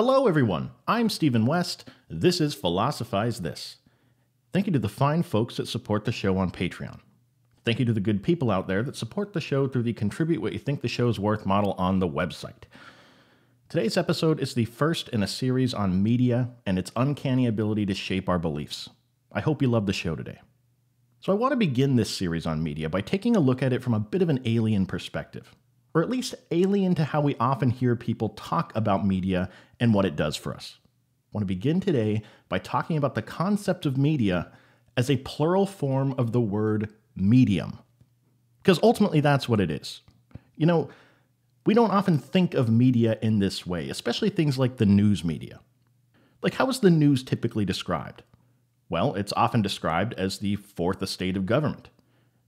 Hello, everyone. I'm Stephen West. This is Philosophize This. Thank you to the fine folks that support the show on Patreon. Thank you to the good people out there that support the show through the Contribute What You Think the Show's Worth model on the website. Today's episode is the first in a series on media and its uncanny ability to shape our beliefs. I hope you love the show today. So, I want to begin this series on media by taking a look at it from a bit of an alien perspective or at least alien to how we often hear people talk about media and what it does for us. I want to begin today by talking about the concept of media as a plural form of the word medium. Because ultimately, that's what it is. You know, we don't often think of media in this way, especially things like the news media. Like, how is the news typically described? Well, it's often described as the fourth estate of government.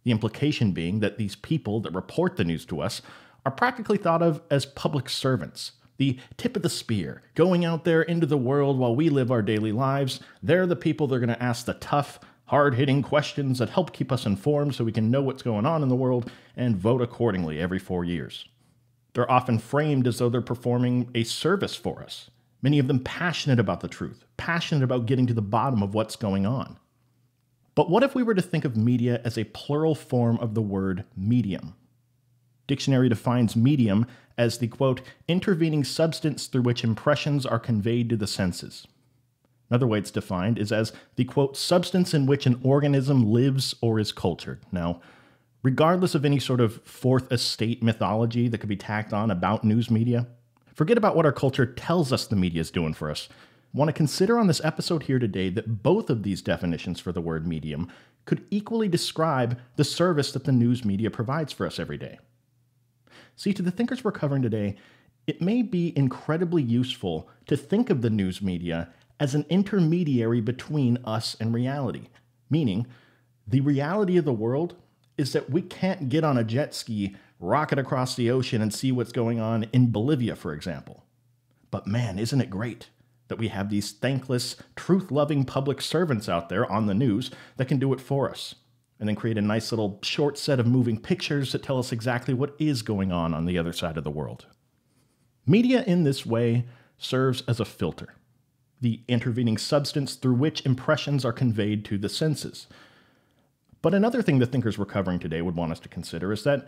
The implication being that these people that report the news to us are practically thought of as public servants. The tip of the spear, going out there into the world while we live our daily lives, they're the people that are going to ask the tough, hard hitting questions that help keep us informed so we can know what's going on in the world and vote accordingly every four years. They're often framed as though they're performing a service for us, many of them passionate about the truth, passionate about getting to the bottom of what's going on. But what if we were to think of media as a plural form of the word medium? dictionary defines medium as the quote, intervening substance through which impressions are conveyed to the senses. Another way it's defined is as the quote, substance in which an organism lives or is cultured. Now, regardless of any sort of fourth estate mythology that could be tacked on about news media, forget about what our culture tells us the media is doing for us. Want to consider on this episode here today that both of these definitions for the word medium could equally describe the service that the news media provides for us every day. See, to the thinkers we're covering today, it may be incredibly useful to think of the news media as an intermediary between us and reality, meaning the reality of the world is that we can't get on a jet ski, rocket across the ocean, and see what's going on in Bolivia, for example. But man, isn't it great that we have these thankless, truth loving public servants out there on the news that can do it for us? and then create a nice little short set of moving pictures that tell us exactly what is going on on the other side of the world. Media in this way serves as a filter, the intervening substance through which impressions are conveyed to the senses. But another thing the thinkers we're covering today would want us to consider is that,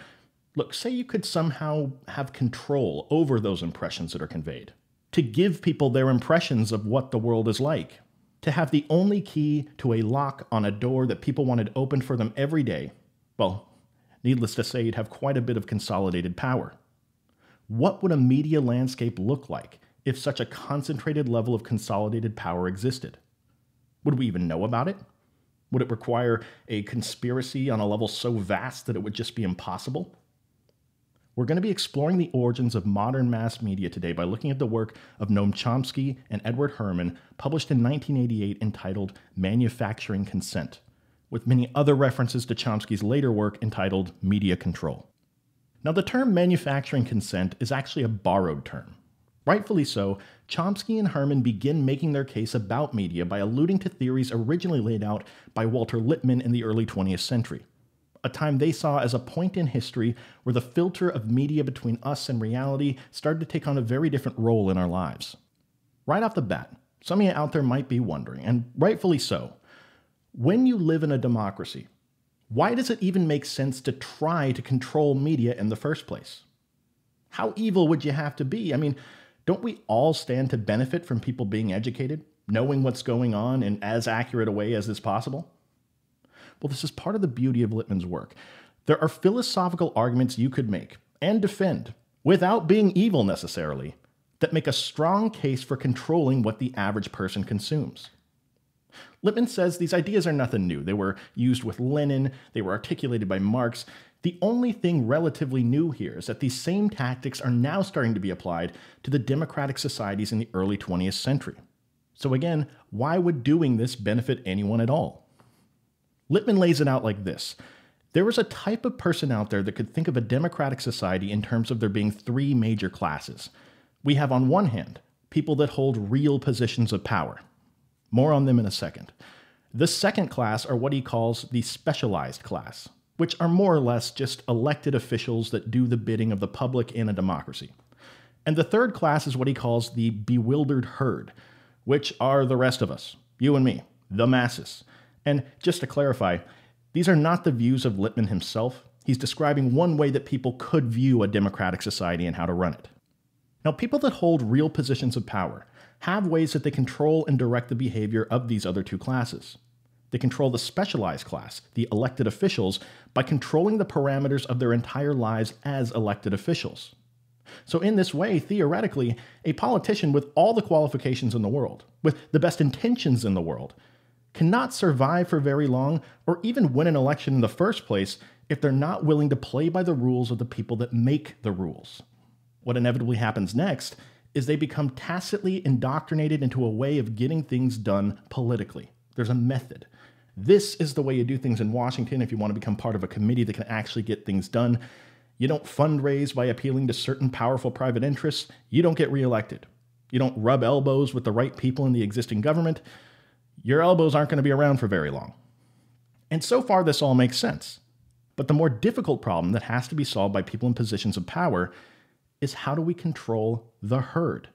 look, say you could somehow have control over those impressions that are conveyed, to give people their impressions of what the world is like, to have the only key to a lock on a door that people wanted opened for them every day, well, needless to say, you'd have quite a bit of consolidated power. What would a media landscape look like if such a concentrated level of consolidated power existed? Would we even know about it? Would it require a conspiracy on a level so vast that it would just be impossible? We're going to be exploring the origins of modern mass media today by looking at the work of Noam Chomsky and Edward Herman, published in 1988 entitled Manufacturing Consent, with many other references to Chomsky's later work entitled Media Control. Now, the term manufacturing consent is actually a borrowed term. Rightfully so, Chomsky and Herman begin making their case about media by alluding to theories originally laid out by Walter Lippmann in the early 20th century a time they saw as a point in history where the filter of media between us and reality started to take on a very different role in our lives. Right off the bat, some of you out there might be wondering, and rightfully so, when you live in a democracy, why does it even make sense to try to control media in the first place? How evil would you have to be? I mean, don't we all stand to benefit from people being educated, knowing what's going on in as accurate a way as is possible? Well, this is part of the beauty of Lippmann's work. There are philosophical arguments you could make and defend without being evil necessarily that make a strong case for controlling what the average person consumes. Lippmann says these ideas are nothing new. They were used with Lenin, they were articulated by Marx. The only thing relatively new here is that these same tactics are now starting to be applied to the democratic societies in the early 20th century. So, again, why would doing this benefit anyone at all? Lippmann lays it out like this There was a type of person out there that could think of a democratic society in terms of there being three major classes. We have, on one hand, people that hold real positions of power. More on them in a second. The second class are what he calls the specialized class, which are more or less just elected officials that do the bidding of the public in a democracy. And the third class is what he calls the bewildered herd, which are the rest of us, you and me, the masses. And just to clarify, these are not the views of Lippmann himself. He's describing one way that people could view a democratic society and how to run it. Now, people that hold real positions of power have ways that they control and direct the behavior of these other two classes. They control the specialized class, the elected officials, by controlling the parameters of their entire lives as elected officials. So, in this way, theoretically, a politician with all the qualifications in the world, with the best intentions in the world, cannot survive for very long or even win an election in the first place if they're not willing to play by the rules of the people that make the rules. What inevitably happens next is they become tacitly indoctrinated into a way of getting things done politically. There's a method. This is the way you do things in Washington if you want to become part of a committee that can actually get things done. You don't fundraise by appealing to certain powerful private interests. You don't get reelected. You don't rub elbows with the right people in the existing government your elbows aren't going to be around for very long. And so far, this all makes sense. But the more difficult problem that has to be solved by people in positions of power is how do we control the herd?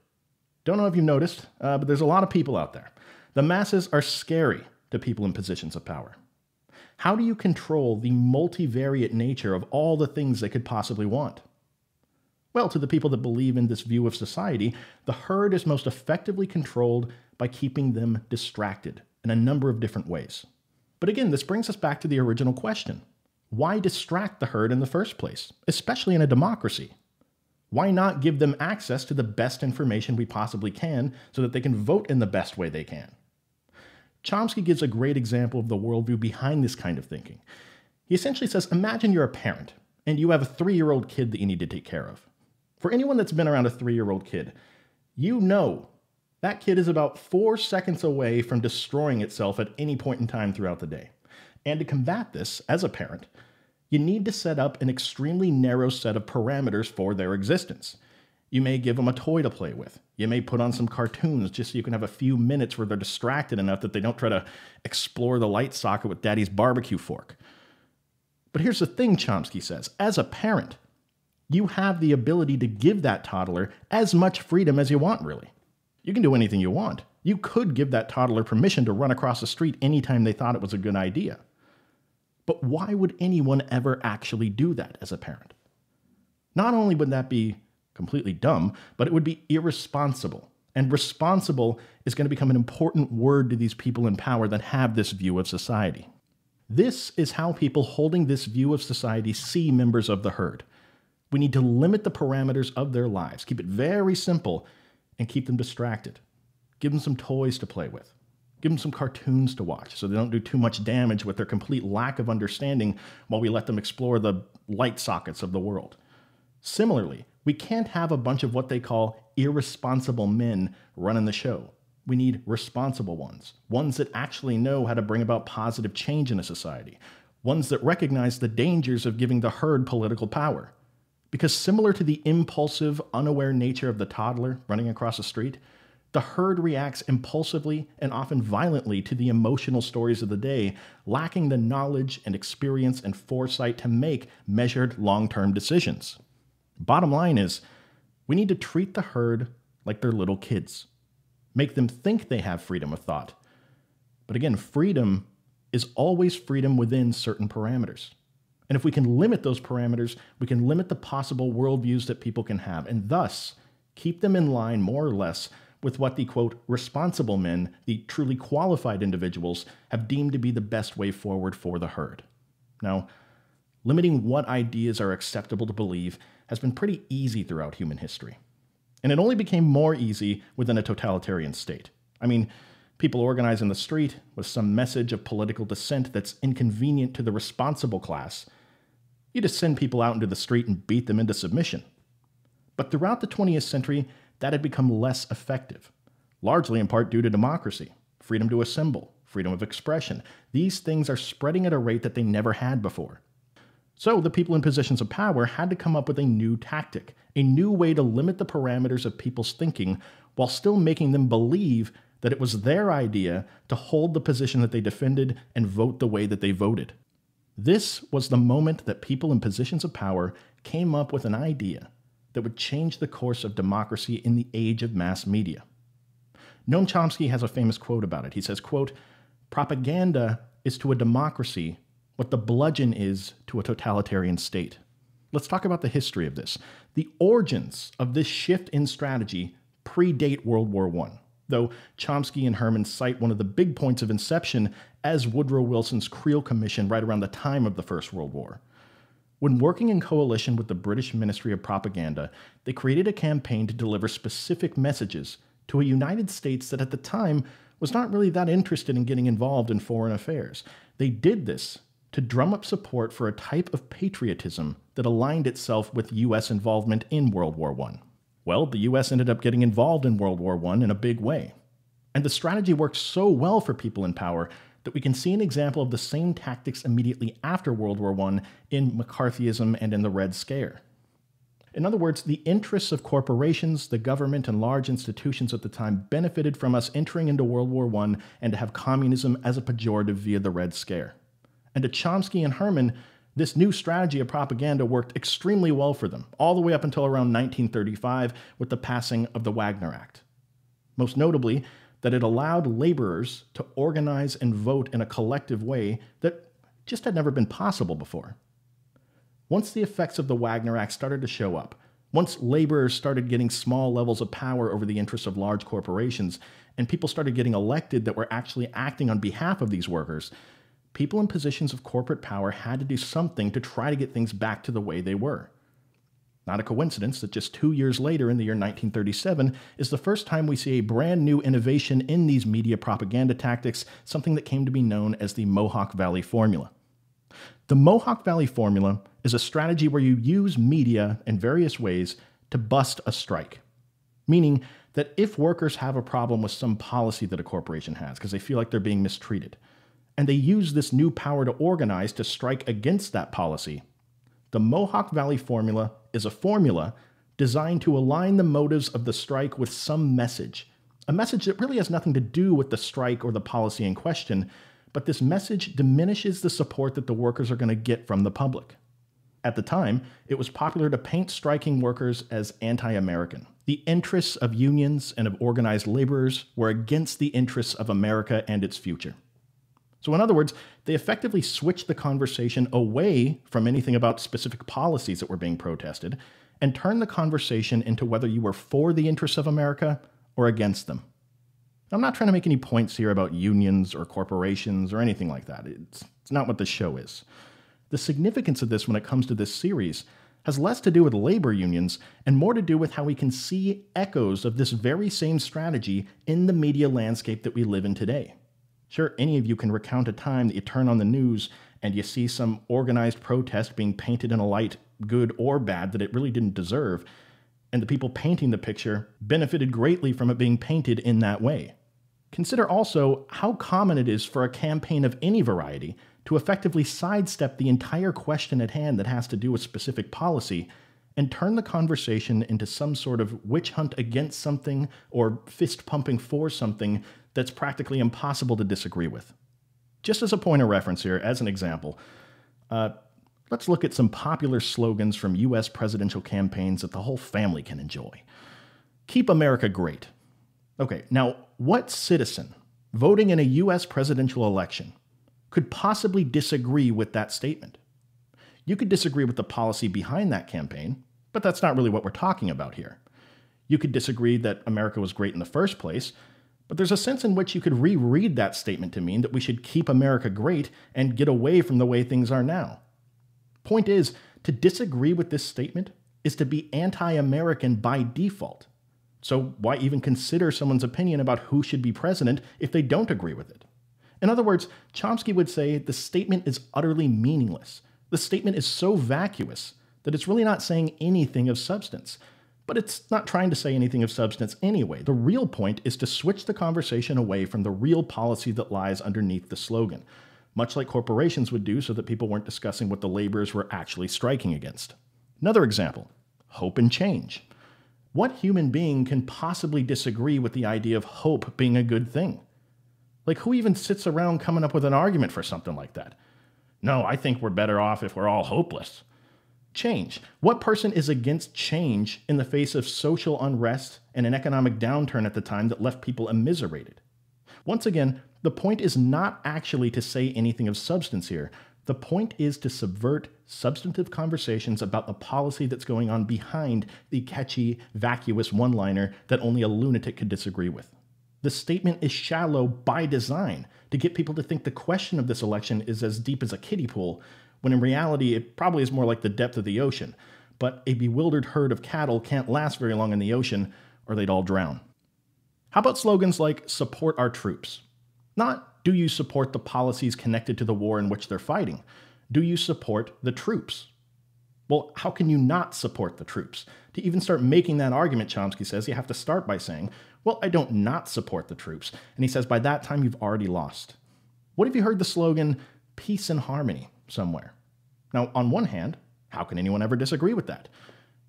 Don't know if you've noticed, uh, but there's a lot of people out there. The masses are scary to people in positions of power. How do you control the multivariate nature of all the things they could possibly want? Well, to the people that believe in this view of society, the herd is most effectively controlled by keeping them distracted in a number of different ways. But again, this brings us back to the original question why distract the herd in the first place, especially in a democracy? Why not give them access to the best information we possibly can so that they can vote in the best way they can? Chomsky gives a great example of the worldview behind this kind of thinking. He essentially says Imagine you're a parent and you have a three year old kid that you need to take care of. For anyone that's been around a three year old kid, you know that kid is about four seconds away from destroying itself at any point in time throughout the day. And to combat this, as a parent, you need to set up an extremely narrow set of parameters for their existence. You may give them a toy to play with. You may put on some cartoons just so you can have a few minutes where they're distracted enough that they don't try to explore the light socket with daddy's barbecue fork. But here's the thing Chomsky says as a parent, you have the ability to give that toddler as much freedom as you want, really. You can do anything you want. You could give that toddler permission to run across the street anytime they thought it was a good idea. But why would anyone ever actually do that as a parent? Not only would that be completely dumb, but it would be irresponsible. And responsible is going to become an important word to these people in power that have this view of society. This is how people holding this view of society see members of the herd. We need to limit the parameters of their lives, keep it very simple, and keep them distracted. Give them some toys to play with. Give them some cartoons to watch so they don't do too much damage with their complete lack of understanding while we let them explore the light sockets of the world. Similarly, we can't have a bunch of what they call irresponsible men running the show. We need responsible ones, ones that actually know how to bring about positive change in a society, ones that recognize the dangers of giving the herd political power. Because similar to the impulsive, unaware nature of the toddler running across the street, the herd reacts impulsively and often violently to the emotional stories of the day, lacking the knowledge and experience and foresight to make measured long term decisions. Bottom line is, we need to treat the herd like they're little kids, make them think they have freedom of thought. But again, freedom is always freedom within certain parameters. And if we can limit those parameters, we can limit the possible worldviews that people can have, and thus keep them in line more or less with what the quote responsible men, the truly qualified individuals, have deemed to be the best way forward for the herd. Now, limiting what ideas are acceptable to believe has been pretty easy throughout human history. And it only became more easy within a totalitarian state. I mean, people organize in the street with some message of political dissent that's inconvenient to the responsible class you just send people out into the street and beat them into submission. But throughout the 20th century, that had become less effective, largely in part due to democracy, freedom to assemble, freedom of expression. These things are spreading at a rate that they never had before. So the people in positions of power had to come up with a new tactic, a new way to limit the parameters of people's thinking while still making them believe that it was their idea to hold the position that they defended and vote the way that they voted. This was the moment that people in positions of power came up with an idea that would change the course of democracy in the age of mass media. Noam Chomsky has a famous quote about it. He says, quote, propaganda is to a democracy what the bludgeon is to a totalitarian state. Let's talk about the history of this. The origins of this shift in strategy predate World War I, though Chomsky and Herman cite one of the big points of inception as Woodrow Wilson's Creel Commission right around the time of the First World War. When working in coalition with the British Ministry of Propaganda, they created a campaign to deliver specific messages to a United States that at the time was not really that interested in getting involved in foreign affairs. They did this to drum up support for a type of patriotism that aligned itself with US involvement in World War I. Well, the US ended up getting involved in World War I in a big way. And the strategy worked so well for people in power that we can see an example of the same tactics immediately after World War I in McCarthyism and in the Red Scare. In other words, the interests of corporations, the government, and large institutions at the time benefited from us entering into World War I and to have communism as a pejorative via the Red Scare. And to Chomsky and Herman, this new strategy of propaganda worked extremely well for them, all the way up until around 1935 with the passing of the Wagner Act. Most notably, that it allowed laborers to organize and vote in a collective way that just had never been possible before. Once the effects of the Wagner Act started to show up, once laborers started getting small levels of power over the interests of large corporations, and people started getting elected that were actually acting on behalf of these workers, people in positions of corporate power had to do something to try to get things back to the way they were. Not a coincidence that just two years later, in the year 1937, is the first time we see a brand new innovation in these media propaganda tactics, something that came to be known as the Mohawk Valley Formula. The Mohawk Valley Formula is a strategy where you use media in various ways to bust a strike, meaning that if workers have a problem with some policy that a corporation has because they feel like they're being mistreated, and they use this new power to organize to strike against that policy, the Mohawk Valley Formula is a formula designed to align the motives of the strike with some message. A message that really has nothing to do with the strike or the policy in question, but this message diminishes the support that the workers are going to get from the public. At the time, it was popular to paint striking workers as anti American. The interests of unions and of organized laborers were against the interests of America and its future. So, in other words, they effectively switched the conversation away from anything about specific policies that were being protested and turned the conversation into whether you were for the interests of America or against them. I'm not trying to make any points here about unions or corporations or anything like that. It's, it's not what the show is. The significance of this when it comes to this series has less to do with labor unions and more to do with how we can see echoes of this very same strategy in the media landscape that we live in today. Sure, any of you can recount a time that you turn on the news and you see some organized protest being painted in a light, good or bad, that it really didn't deserve, and the people painting the picture benefited greatly from it being painted in that way. Consider also how common it is for a campaign of any variety to effectively sidestep the entire question at hand that has to do with specific policy and turn the conversation into some sort of witch hunt against something or fist pumping for something that's practically impossible to disagree with. Just as a point of reference here, as an example, uh, let's look at some popular slogans from US presidential campaigns that the whole family can enjoy. Keep America great. Okay, now what citizen voting in a US presidential election could possibly disagree with that statement? You could disagree with the policy behind that campaign, but that's not really what we're talking about here. You could disagree that America was great in the first place, but there's a sense in which you could reread that statement to mean that we should keep America great and get away from the way things are now. Point is, to disagree with this statement is to be anti American by default. So why even consider someone's opinion about who should be president if they don't agree with it? In other words, Chomsky would say the statement is utterly meaningless. The statement is so vacuous that it's really not saying anything of substance but it's not trying to say anything of substance anyway. The real point is to switch the conversation away from the real policy that lies underneath the slogan, much like corporations would do so that people weren't discussing what the laborers were actually striking against. Another example hope and change. What human being can possibly disagree with the idea of hope being a good thing? Like, who even sits around coming up with an argument for something like that? No, I think we're better off if we're all hopeless change? What person is against change in the face of social unrest and an economic downturn at the time that left people immiserated? Once again, the point is not actually to say anything of substance here. The point is to subvert substantive conversations about the policy that's going on behind the catchy, vacuous one liner that only a lunatic could disagree with. The statement is shallow by design to get people to think the question of this election is as deep as a kiddie pool when in reality it probably is more like the depth of the ocean. But a bewildered herd of cattle can't last very long in the ocean, or they'd all drown. How about slogans like support our troops? Not do you support the policies connected to the war in which they're fighting? Do you support the troops? Well, how can you not support the troops? To even start making that argument, Chomsky says, you have to start by saying, Well, I don't not support the troops. And he says, By that time, you've already lost. What if you heard the slogan, Peace and Harmony? somewhere. Now, on one hand, how can anyone ever disagree with that?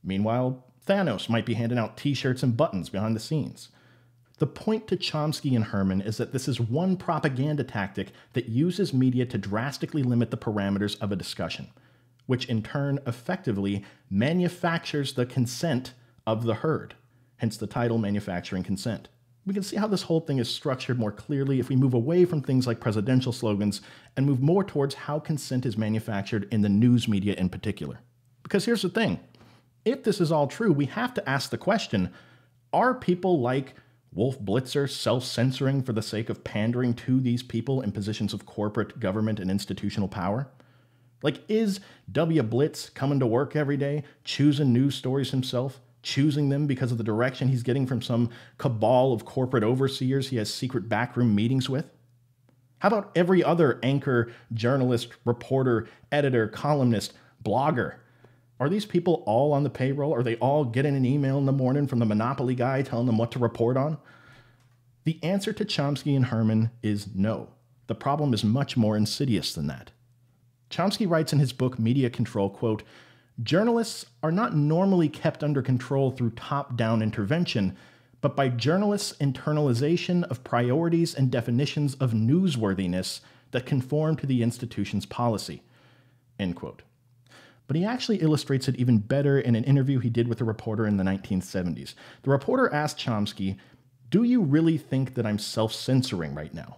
Meanwhile, Thanos might be handing out t shirts and buttons behind the scenes. The point to Chomsky and Herman is that this is one propaganda tactic that uses media to drastically limit the parameters of a discussion, which in turn effectively manufactures the consent of the herd, hence the title Manufacturing Consent we can see how this whole thing is structured more clearly if we move away from things like presidential slogans and move more towards how consent is manufactured in the news media in particular. Because here's the thing if this is all true, we have to ask the question are people like Wolf Blitzer self censoring for the sake of pandering to these people in positions of corporate, government, and institutional power? Like, is W. Blitz coming to work every day, choosing news stories himself? choosing them because of the direction he's getting from some cabal of corporate overseers he has secret backroom meetings with? How about every other anchor, journalist, reporter, editor, columnist, blogger? Are these people all on the payroll? Are they all getting an email in the morning from the monopoly guy telling them what to report on? The answer to Chomsky and Herman is no. The problem is much more insidious than that. Chomsky writes in his book Media Control, quote, Journalists are not normally kept under control through top down intervention, but by journalists' internalization of priorities and definitions of newsworthiness that conform to the institution's policy. End quote. But he actually illustrates it even better in an interview he did with a reporter in the 1970s. The reporter asked Chomsky, Do you really think that I'm self censoring right now?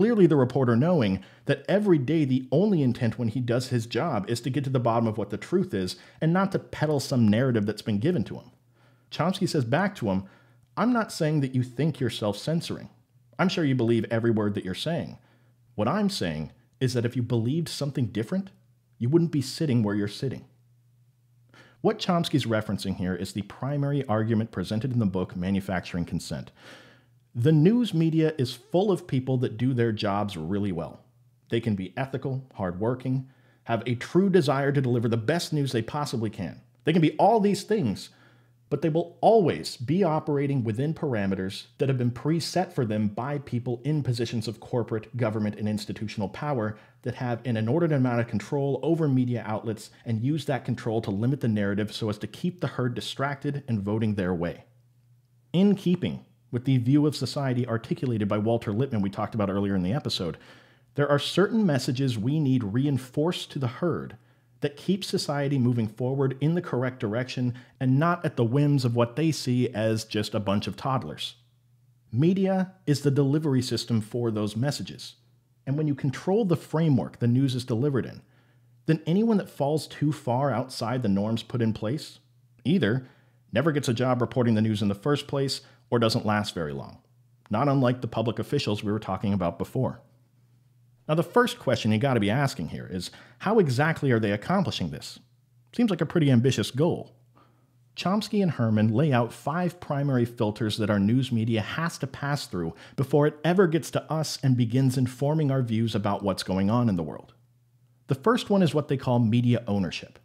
Clearly, the reporter knowing that every day the only intent when he does his job is to get to the bottom of what the truth is and not to peddle some narrative that's been given to him. Chomsky says back to him, I'm not saying that you think you're self censoring. I'm sure you believe every word that you're saying. What I'm saying is that if you believed something different, you wouldn't be sitting where you're sitting. What Chomsky's referencing here is the primary argument presented in the book Manufacturing Consent, the news media is full of people that do their jobs really well. They can be ethical, hardworking, have a true desire to deliver the best news they possibly can. They can be all these things, but they will always be operating within parameters that have been preset for them by people in positions of corporate, government, and institutional power that have an inordinate amount of control over media outlets and use that control to limit the narrative so as to keep the herd distracted and voting their way. In keeping with the view of society articulated by Walter Lippmann, we talked about earlier in the episode. There are certain messages we need reinforced to the herd that keep society moving forward in the correct direction and not at the whims of what they see as just a bunch of toddlers. Media is the delivery system for those messages. And when you control the framework the news is delivered in, then anyone that falls too far outside the norms put in place either never gets a job reporting the news in the first place or doesn't last very long, not unlike the public officials we were talking about before. Now, the first question you got to be asking here is how exactly are they accomplishing this? Seems like a pretty ambitious goal. Chomsky and Herman lay out five primary filters that our news media has to pass through before it ever gets to us and begins informing our views about what's going on in the world. The first one is what they call media ownership.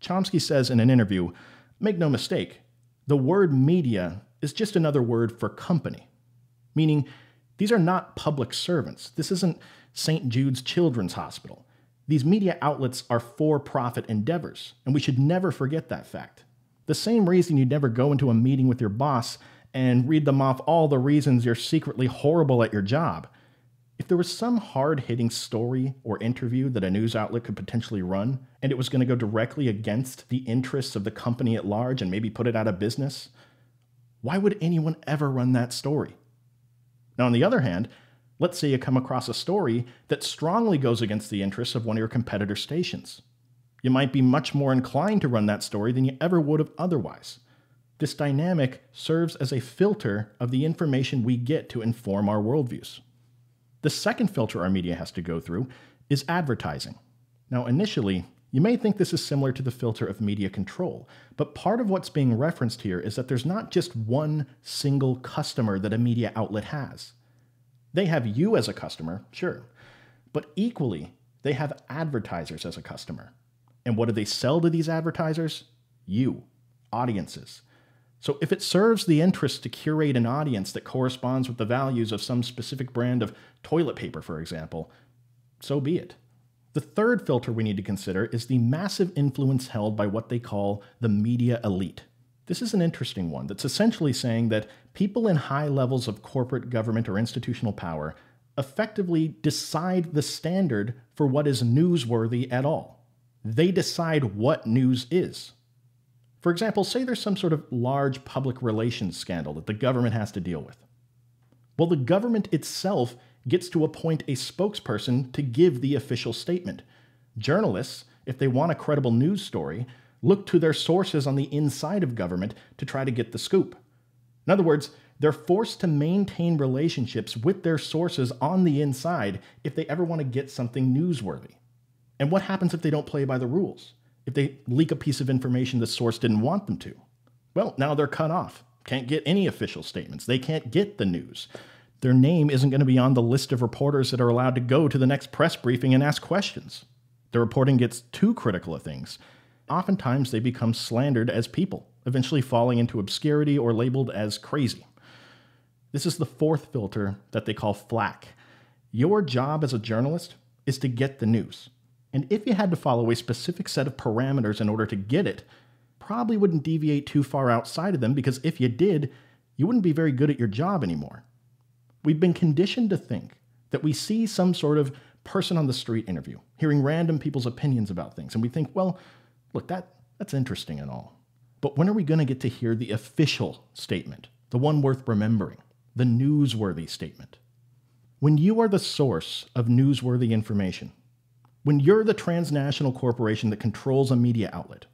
Chomsky says in an interview Make no mistake, the word media is just another word for company, meaning these are not public servants. This isn't St. Jude's Children's Hospital. These media outlets are for profit endeavors, and we should never forget that fact. The same reason you'd never go into a meeting with your boss and read them off all the reasons you're secretly horrible at your job. If there was some hard hitting story or interview that a news outlet could potentially run, and it was going to go directly against the interests of the company at large and maybe put it out of business, why would anyone ever run that story? Now, on the other hand, let's say you come across a story that strongly goes against the interests of one of your competitor stations. You might be much more inclined to run that story than you ever would have otherwise. This dynamic serves as a filter of the information we get to inform our worldviews. The second filter our media has to go through is advertising. Now, initially, you may think this is similar to the filter of media control, but part of what's being referenced here is that there's not just one single customer that a media outlet has. They have you as a customer, sure, but equally, they have advertisers as a customer. And what do they sell to these advertisers? You, audiences. So if it serves the interest to curate an audience that corresponds with the values of some specific brand of toilet paper, for example, so be it. The third filter we need to consider is the massive influence held by what they call the media elite. This is an interesting one that's essentially saying that people in high levels of corporate government or institutional power effectively decide the standard for what is newsworthy at all. They decide what news is. For example, say there's some sort of large public relations scandal that the government has to deal with. Well, the government itself gets to appoint a spokesperson to give the official statement. Journalists, if they want a credible news story, look to their sources on the inside of government to try to get the scoop. In other words, they're forced to maintain relationships with their sources on the inside if they ever want to get something newsworthy. And what happens if they don't play by the rules? If they leak a piece of information the source didn't want them to? Well, now they're cut off. Can't get any official statements. They can't get the news their name isn't going to be on the list of reporters that are allowed to go to the next press briefing and ask questions. Their reporting gets too critical of things. Oftentimes, they become slandered as people, eventually falling into obscurity or labeled as crazy. This is the fourth filter that they call flack. Your job as a journalist is to get the news. And if you had to follow a specific set of parameters in order to get it, probably wouldn't deviate too far outside of them because if you did, you wouldn't be very good at your job anymore. We've been conditioned to think that we see some sort of person on the street interview, hearing random people's opinions about things, and we think, well, look, that, that's interesting and all. But when are we going to get to hear the official statement, the one worth remembering, the newsworthy statement? When you are the source of newsworthy information, when you're the transnational corporation that controls a media outlet,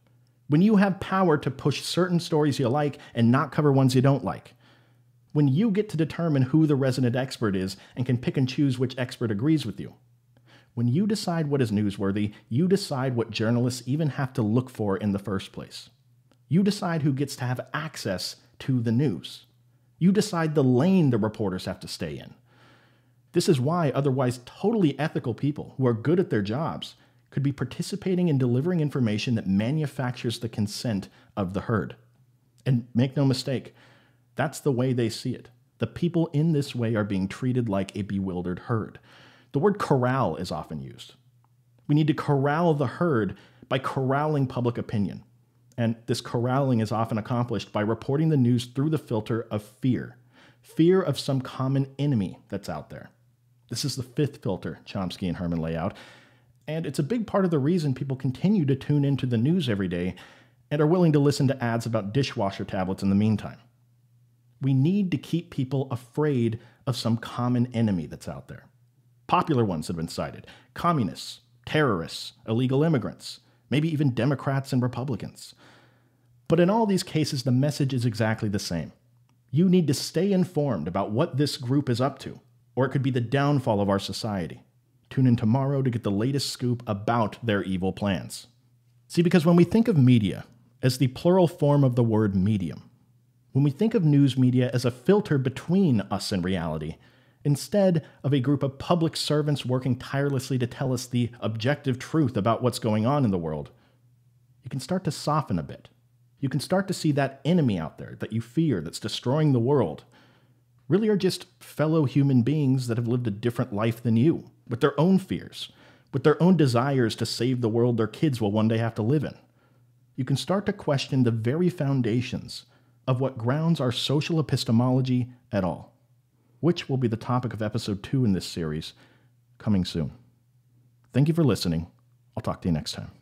when you have power to push certain stories you like and not cover ones you don't like, when you get to determine who the resident expert is and can pick and choose which expert agrees with you. When you decide what is newsworthy, you decide what journalists even have to look for in the first place. You decide who gets to have access to the news. You decide the lane the reporters have to stay in. This is why otherwise totally ethical people who are good at their jobs could be participating in delivering information that manufactures the consent of the herd. And make no mistake, that's the way they see it. The people in this way are being treated like a bewildered herd. The word corral is often used. We need to corral the herd by corralling public opinion. And this corralling is often accomplished by reporting the news through the filter of fear fear of some common enemy that's out there. This is the fifth filter Chomsky and Herman lay out. And it's a big part of the reason people continue to tune into the news every day and are willing to listen to ads about dishwasher tablets in the meantime. We need to keep people afraid of some common enemy that's out there. Popular ones have been cited communists, terrorists, illegal immigrants, maybe even Democrats and Republicans. But in all these cases, the message is exactly the same. You need to stay informed about what this group is up to, or it could be the downfall of our society. Tune in tomorrow to get the latest scoop about their evil plans. See, because when we think of media as the plural form of the word medium, when we think of news media as a filter between us and reality, instead of a group of public servants working tirelessly to tell us the objective truth about what's going on in the world, you can start to soften a bit. You can start to see that enemy out there that you fear that's destroying the world really are just fellow human beings that have lived a different life than you, with their own fears, with their own desires to save the world their kids will one day have to live in. You can start to question the very foundations of what grounds our social epistemology at all, which will be the topic of episode two in this series coming soon. Thank you for listening. I'll talk to you next time.